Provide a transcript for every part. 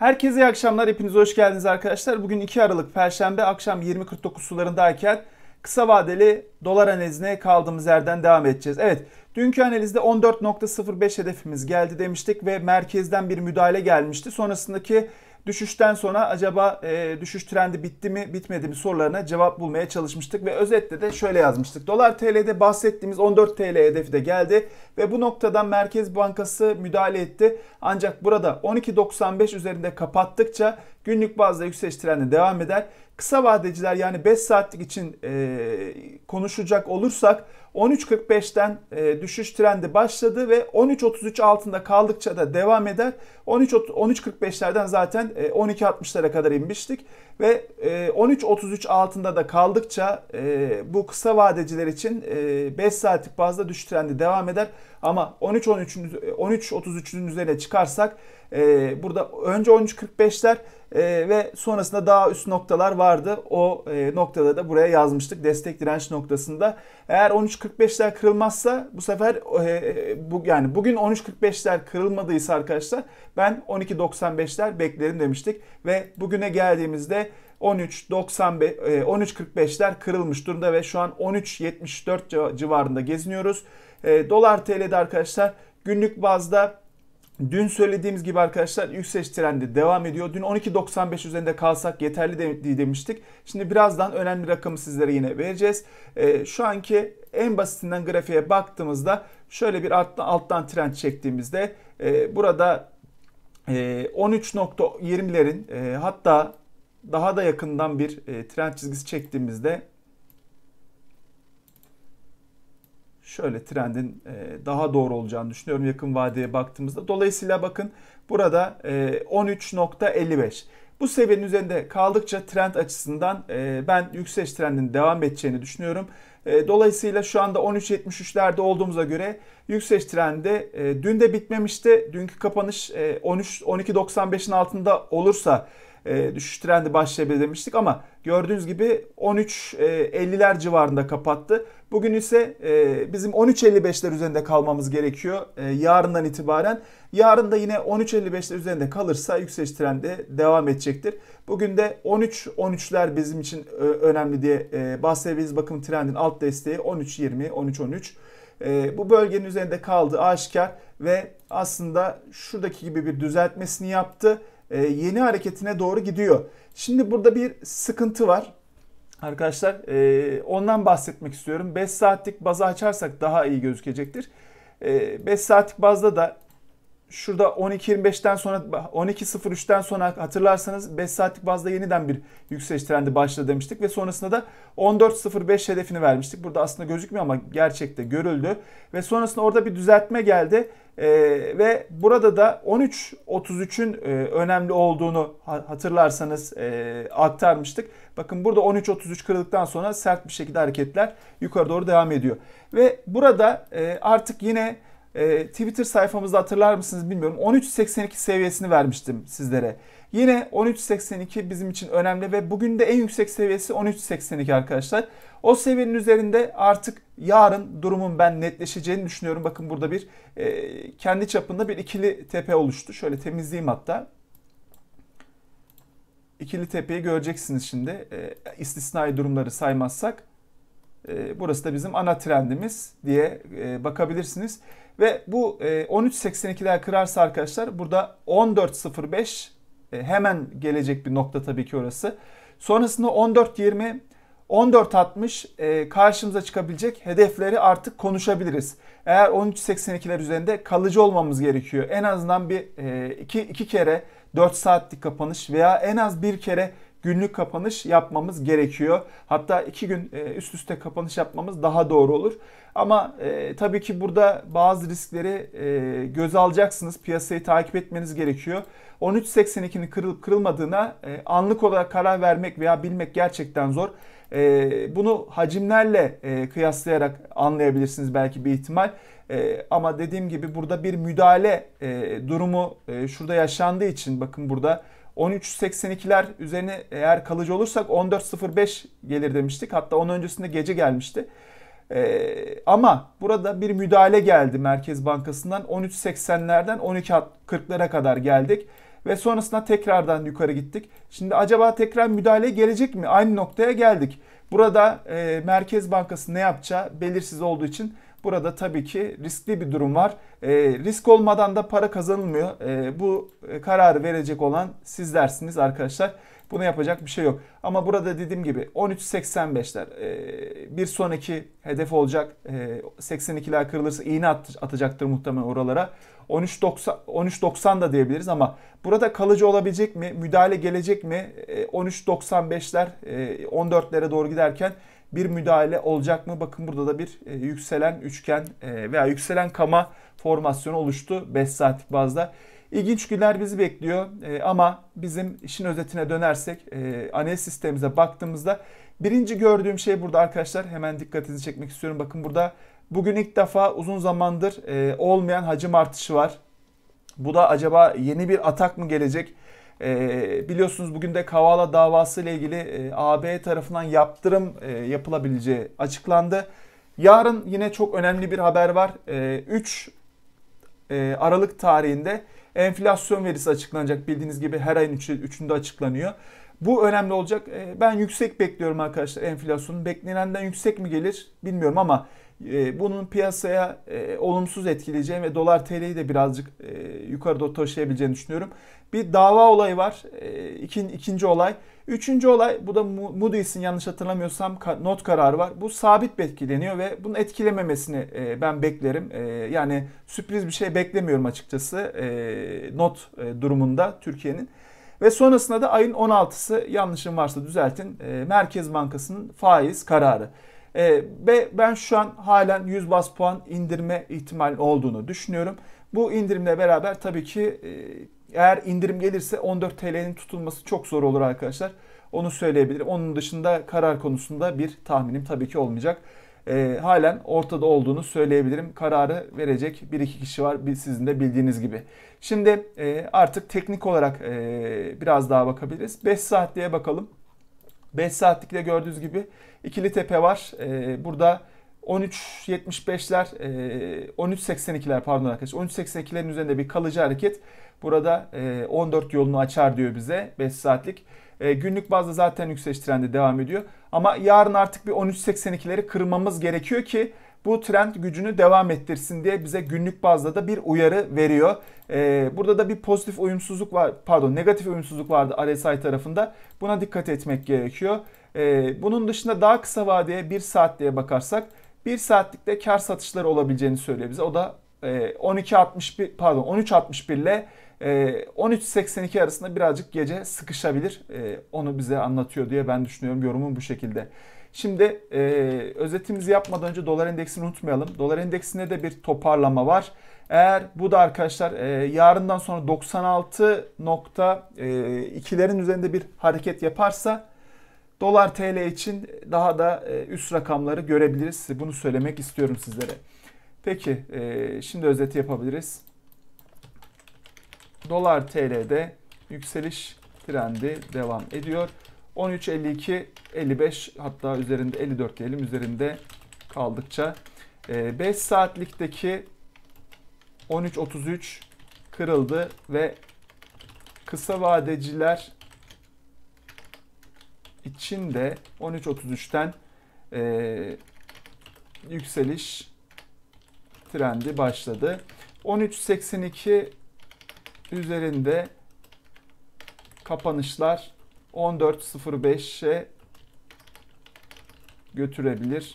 Herkese iyi akşamlar. Hepiniz hoş geldiniz arkadaşlar. Bugün 2 Aralık Perşembe akşam 20.49 sularındayken kısa vadeli dolar analizine kaldığımız yerden devam edeceğiz. Evet dünkü analizde 14.05 hedefimiz geldi demiştik ve merkezden bir müdahale gelmişti. Sonrasındaki Düşüşten sonra acaba e, düşüş trendi bitti mi bitmedi mi sorularına cevap bulmaya çalışmıştık ve özetle de şöyle yazmıştık. Dolar TL'de bahsettiğimiz 14 TL hedefi de geldi ve bu noktadan Merkez Bankası müdahale etti. Ancak burada 12.95 üzerinde kapattıkça günlük bazda yükseliş trendi devam eder. Kısa vadeciler yani 5 saatlik için e, konuşacak olursak 13.45'ten e, düşüş trendi başladı ve 13.33 altında kaldıkça da devam eder. 13 zaten e, 12.60'lara kadar inmiştik ve e, 13.33 altında da kaldıkça e, bu kısa vadeciler için e, 5 saatlik bazda düşüş trendi devam eder. Ama 13.13'ün e, 13.33'ün üzerine çıkarsak e, burada önce 13.45'ler e, ve sonrasında daha üst noktalar vardı. O e, noktada da buraya yazmıştık destek direnç noktasında. Eğer 13.45'ler kırılmazsa bu sefer e, e bu yani bugün 13.45'ler kırılmadıysa arkadaşlar ben 12.95'ler beklerim demiştik ve bugüne geldiğimizde 13.95 13.45'ler e, kırılmış durumda ve şu an 13.74 civarında geziniyoruz. E, Dolar TL'de arkadaşlar günlük bazda Dün söylediğimiz gibi arkadaşlar yükseliş trendi devam ediyor. Dün 12.95 üzerinde kalsak yeterli de, demiştik. Şimdi birazdan önemli rakamı sizlere yine vereceğiz. Ee, şu anki en basitinden grafiğe baktığımızda şöyle bir alttan, alttan trend çektiğimizde e, burada 13.20'lerin e, e, hatta daha da yakından bir trend çizgisi çektiğimizde şöyle trendin e, daha doğru olacağını düşünüyorum yakın vadeye baktığımızda. Dolayısıyla bakın burada 13.55. E, Bu seviyenin üzerinde kaldıkça trend açısından e, ben yükseliş trendinin devam edeceğini düşünüyorum. Dolayısıyla şu anda 13.73'lerde olduğumuza göre yükseliş trendi dün de bitmemişti. Dünkü kapanış 13 12.95'in altında olursa düşüş trendi başlayabilir demiştik ama Gördüğünüz gibi 13.50'ler e, civarında kapattı. Bugün ise e, bizim 13.55'ler üzerinde kalmamız gerekiyor e, yarından itibaren. Yarın da yine 13.55'ler üzerinde kalırsa yükseliş trendi devam edecektir. Bugün de 13.13'ler bizim için önemli diye bahsedebiliriz. Bakın trendin alt desteği 13.20, 13.13. E, bu bölgenin üzerinde kaldı aşikar ve aslında şuradaki gibi bir düzeltmesini yaptı e, yeni hareketine doğru gidiyor. Şimdi burada bir sıkıntı var. Arkadaşlar e, ondan bahsetmek istiyorum. 5 saatlik bazı açarsak daha iyi gözükecektir. 5 e, saatlik bazda da şurada 12.25'ten sonra 12.03'ten sonra hatırlarsanız 5 saatlik bazda yeniden bir yükseliş trendi başladı demiştik ve sonrasında da 14.05 hedefini vermiştik. Burada aslında gözükmüyor ama gerçekte görüldü ve sonrasında orada bir düzeltme geldi. Ee, ve burada da 13.33'ün e, önemli olduğunu hatırlarsanız e, aktarmıştık. Bakın burada 13.33 kırıldıktan sonra sert bir şekilde hareketler yukarı doğru devam ediyor. Ve burada e, artık yine e, Twitter sayfamızda hatırlar mısınız bilmiyorum 1382 seviyesini vermiştim sizlere. Yine 1382 bizim için önemli ve bugün de en yüksek seviyesi 1382 arkadaşlar. O seviyenin üzerinde artık yarın durumun ben netleşeceğini düşünüyorum. Bakın burada bir e, kendi çapında bir ikili tepe oluştu. Şöyle temizleyeyim hatta. İkili tepeyi göreceksiniz şimdi. E, istisnai durumları saymazsak. Burası da bizim ana trendimiz diye e, bakabilirsiniz. Ve bu e, 13.82'ler kırarsa arkadaşlar burada 14.05 e, hemen gelecek bir nokta tabii ki orası. Sonrasında 14.20 14.60 e, karşımıza çıkabilecek hedefleri artık konuşabiliriz. Eğer 13.82'ler üzerinde kalıcı olmamız gerekiyor. En azından bir e, iki, iki kere 4 saatlik kapanış veya en az bir kere günlük kapanış yapmamız gerekiyor. Hatta iki gün e, üst üste kapanış yapmamız daha doğru olur. Ama e, tabii ki burada bazı riskleri e, göz alacaksınız. Piyasayı takip etmeniz gerekiyor. 13.82'nin kırılıp kırılmadığına e, anlık olarak karar vermek veya bilmek gerçekten zor. E, bunu hacimlerle e, kıyaslayarak anlayabilirsiniz belki bir ihtimal. E, ama dediğim gibi burada bir müdahale e, durumu e, şurada yaşandığı için bakın burada 13.82'ler üzerine eğer kalıcı olursak 14.05 gelir demiştik. Hatta onun öncesinde gece gelmişti. Ee, ama burada bir müdahale geldi Merkez Bankası'ndan 13.80'lerden 12.40'lara kadar geldik ve sonrasında tekrardan yukarı gittik. Şimdi acaba tekrar müdahale gelecek mi? Aynı noktaya geldik. Burada e, Merkez Bankası ne yapacağı belirsiz olduğu için Burada tabii ki riskli bir durum var. E, risk olmadan da para kazanılmıyor. E, bu kararı verecek olan sizlersiniz arkadaşlar. Buna yapacak bir şey yok. Ama burada dediğim gibi 13.85'ler e, ee, bir sonraki hedef olacak. E, 82'ler kırılırsa iğne at, atacaktır muhtemelen oralara. 13.90 13.90 da diyebiliriz ama burada kalıcı olabilecek mi? Müdahale gelecek mi? E, 13.95'ler e, 14'lere doğru giderken bir müdahale olacak mı? Bakın burada da bir e, yükselen üçgen e, veya yükselen kama formasyonu oluştu 5 saatlik bazda. İlginç günler bizi bekliyor e, ama bizim işin özetine dönersek e, analiz sistemimize baktığımızda birinci gördüğüm şey burada arkadaşlar hemen dikkatinizi çekmek istiyorum. Bakın burada bugün ilk defa uzun zamandır e, olmayan hacim artışı var. Bu da acaba yeni bir atak mı gelecek? E, biliyorsunuz bugün de Kavala davası ile ilgili e, AB tarafından yaptırım e, yapılabileceği açıklandı. Yarın yine çok önemli bir haber var. E, ee, 3 e, Aralık tarihinde enflasyon verisi açıklanacak. Bildiğiniz gibi her ayın 3'ünde açıklanıyor. Bu önemli olacak. E, ben yüksek bekliyorum arkadaşlar enflasyonun. Beklenenden yüksek mi gelir bilmiyorum ama e, bunun piyasaya e, olumsuz etkileyeceğini ve dolar TL'yi de birazcık e, yukarı doğru taşıyabileceğini düşünüyorum. Bir dava olayı var. E, ikin, ikinci olay. Üçüncü olay bu da Moody's'in yanlış hatırlamıyorsam not kararı var. Bu sabit etkileniyor ve bunun etkilememesini e, ben beklerim. E, yani sürpriz bir şey beklemiyorum açıkçası e, not e, durumunda Türkiye'nin. Ve sonrasında da ayın 16'sı yanlışım varsa düzeltin. E, Merkez Bankası'nın faiz kararı. E, ve ben şu an halen 100 bas puan indirme ihtimal olduğunu düşünüyorum. Bu indirimle beraber tabii ki e, eğer indirim gelirse 14 TL'nin tutulması çok zor olur arkadaşlar. Onu söyleyebilirim. Onun dışında karar konusunda bir tahminim tabii ki olmayacak. E, halen ortada olduğunu söyleyebilirim. Kararı verecek bir iki kişi var sizin de bildiğiniz gibi. Şimdi e, artık teknik olarak e, biraz daha bakabiliriz. 5 saatliğe bakalım. 5 saatlik de gördüğünüz gibi ikili tepe var. E, burada 13.75'ler, 13.82'ler ee, pardon arkadaşlar. 13.82'lerin üzerinde bir kalıcı hareket burada 14 ee, yolunu açar diyor bize 5 saatlik. Günlük bazda zaten yükseliş trendi devam ediyor. Ama yarın artık bir 13.82'leri kırmamız gerekiyor ki bu trend gücünü devam ettirsin diye bize günlük bazda da bir uyarı veriyor. Ee, burada da bir pozitif uyumsuzluk var, pardon negatif uyumsuzluk vardı RSI tarafında. Buna dikkat etmek gerekiyor. Ee, bunun dışında daha kısa vadeye 1 saatliğe bakarsak 1 saatlikte kar satışları olabileceğini söylüyor bize. O da e, 12.61 pardon 13.61 ile e, 13.82 arasında birazcık gece sıkışabilir. E, onu bize anlatıyor diye ben düşünüyorum. Yorumum bu şekilde. Şimdi e, özetimizi yapmadan önce dolar endeksini unutmayalım. Dolar endeksinde de bir toparlama var. Eğer bu da arkadaşlar e, yarından sonra 96.2'lerin üzerinde bir hareket yaparsa dolar TL için daha da e, üst rakamları görebiliriz. Bunu söylemek istiyorum sizlere. Peki e, şimdi özeti yapabiliriz. Dolar TL'de yükseliş trendi devam ediyor. 13, 52, 55 hatta üzerinde 54 diyelim üzerinde kaldıkça. 5 e, saatlikteki 13.33 kırıldı ve kısa vadeciler için de 13.33'ten e, yükseliş trendi başladı. 13.82 üzerinde kapanışlar 14.05'e götürebilir.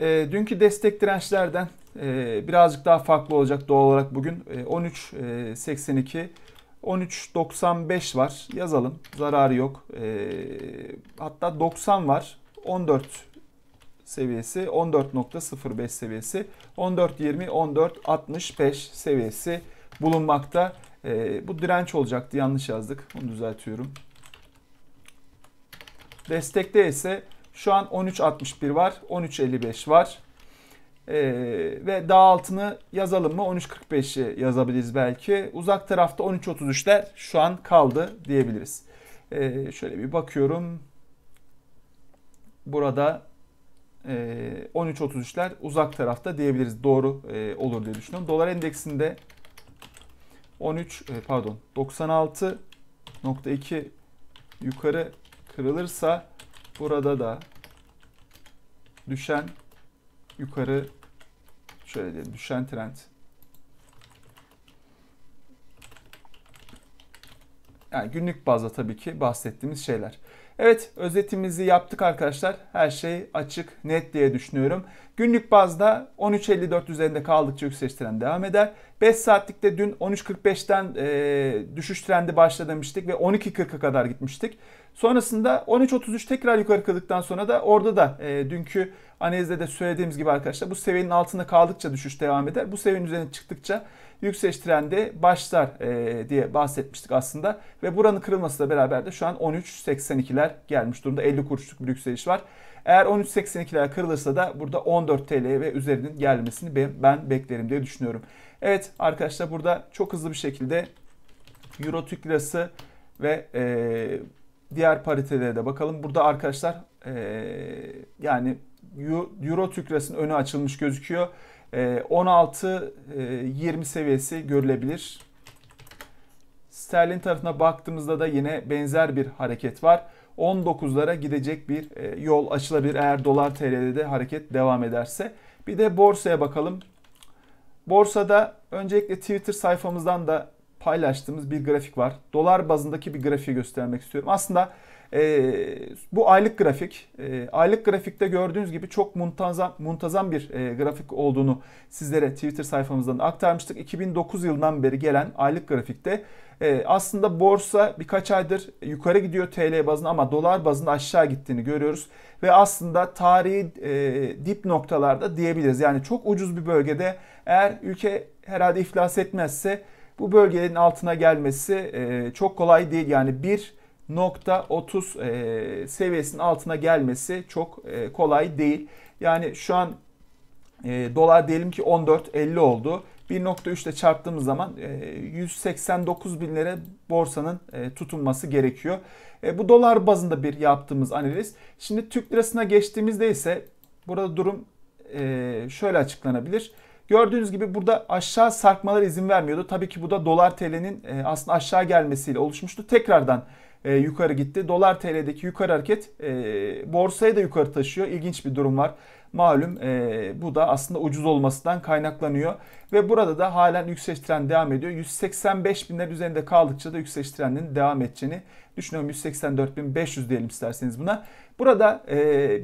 E, dünkü destek dirençlerden e, birazcık daha farklı olacak doğal olarak bugün. E, 13.82 13.95 e, var. Yazalım. Zararı yok. E, hatta 90 var. 14 seviyesi 14.05 seviyesi 14.20 14.65 seviyesi bulunmakta. E, bu direnç olacaktı yanlış yazdık. Bunu düzeltiyorum. Destekte ise şu an 13.61 var. 13.55 var. Ee, ve daha altını yazalım mı? 13.45'i yazabiliriz belki. Uzak tarafta 13.33'ler şu an kaldı diyebiliriz. Ee, şöyle bir bakıyorum. Burada e, 13.33'ler uzak tarafta diyebiliriz. Doğru e, olur diye düşünüyorum. Dolar endeksinde 13 e, pardon 96.2 yukarı kırılırsa burada da düşen yukarı şöyle diyelim düşen trend yani günlük bazda tabii ki bahsettiğimiz şeyler. Evet özetimizi yaptık arkadaşlar. Her şey açık, net diye düşünüyorum. Günlük bazda 13.54 üzerinde kaldıkça yükseliş trendi devam eder. 5 saatlikte dün 13.45'ten e, düşüş trendi başlamıştık ve 12.40'a kadar gitmiştik. Sonrasında 13.33 tekrar yukarı kırdıktan sonra da orada da e, dünkü analizde de söylediğimiz gibi arkadaşlar bu seviyenin altında kaldıkça düşüş devam eder. Bu seviyenin üzerine çıktıkça yükseliş trende başlar e, diye bahsetmiştik aslında. Ve buranın kırılmasıyla beraber de şu an 13.82'ler gelmiş durumda. 50 kuruşluk bir yükseliş var. Eğer 13.82'ler kırılırsa da burada 14 TL ve üzerinin gelmesini ben, ben beklerim diye düşünüyorum. Evet arkadaşlar burada çok hızlı bir şekilde Euro Türk Lirası ve e, diğer paritelere de bakalım. Burada arkadaşlar e, yani Euro Türk Lirası'nın önü açılmış gözüküyor. 16-20 ee, e, seviyesi görülebilir. Sterlin tarafına baktığımızda da yine benzer bir hareket var. 19'lara gidecek bir e, yol açılabilir eğer dolar TL'de de hareket devam ederse. Bir de borsaya bakalım. Borsada öncelikle Twitter sayfamızdan da paylaştığımız bir grafik var. Dolar bazındaki bir grafiği göstermek istiyorum. Aslında e, bu aylık grafik. E, aylık grafikte gördüğünüz gibi çok muntazam, muntazam bir e, grafik olduğunu sizlere Twitter sayfamızdan aktarmıştık. 2009 yılından beri gelen aylık grafikte e, aslında borsa birkaç aydır yukarı gidiyor TL bazında ama dolar bazında aşağı gittiğini görüyoruz. Ve aslında tarihi e, dip noktalarda diyebiliriz. Yani çok ucuz bir bölgede eğer ülke herhalde iflas etmezse bu bölgenin altına gelmesi e, çok kolay değil. Yani bir nokta 30 e, seviyesinin altına gelmesi çok e, kolay değil. Yani şu an e, dolar diyelim ki 14.50 oldu. 1.3 ile çarptığımız zaman 189 e, bin lira borsanın e, tutunması gerekiyor. E, bu dolar bazında bir yaptığımız analiz. Şimdi Türk lirasına geçtiğimizde ise burada durum şöyle açıklanabilir. Gördüğünüz gibi burada aşağı sarkmalar izin vermiyordu. Tabii ki bu da dolar TL'nin e, aslında aşağı gelmesiyle oluşmuştu. Tekrardan e, yukarı gitti. Dolar TL'deki yukarı hareket e, borsaya da yukarı taşıyor. İlginç bir durum var. Malum bu da aslında ucuz olmasından kaynaklanıyor. Ve burada da halen yükseliş trend devam ediyor. 185 binler üzerinde kaldıkça da yükseliş trendinin devam edeceğini düşünüyorum. 184.500 diyelim isterseniz buna. Burada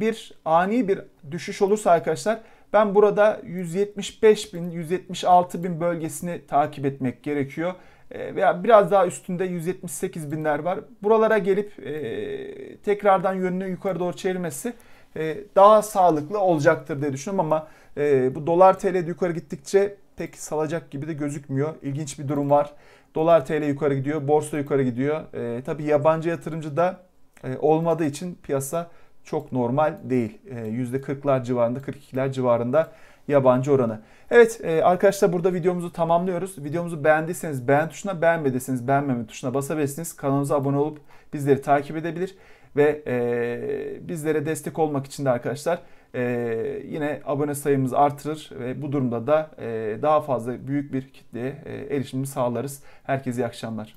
bir ani bir düşüş olursa arkadaşlar ben burada 175 bin, 176 bin bölgesini takip etmek gerekiyor. Ee, veya biraz daha üstünde 178 binler var. Buralara gelip e, tekrardan yönünü yukarı doğru çevirmesi e, daha sağlıklı olacaktır diye düşünüyorum ama e, bu dolar TL yukarı gittikçe pek salacak gibi de gözükmüyor. İlginç bir durum var. Dolar TL yukarı gidiyor, borsa yukarı gidiyor. E, tabii yabancı yatırımcı da olmadığı için piyasa çok normal değil. Ee, yüzde %40'lar civarında, 42'ler civarında yabancı oranı. Evet e, arkadaşlar burada videomuzu tamamlıyoruz. Videomuzu beğendiyseniz beğen tuşuna, beğenmediyseniz beğenmeme tuşuna basabilirsiniz. Kanalımıza abone olup bizleri takip edebilir ve e, bizlere destek olmak için de arkadaşlar e, yine abone sayımız artırır ve bu durumda da e, daha fazla büyük bir kitleye e, erişimini sağlarız. Herkese iyi akşamlar.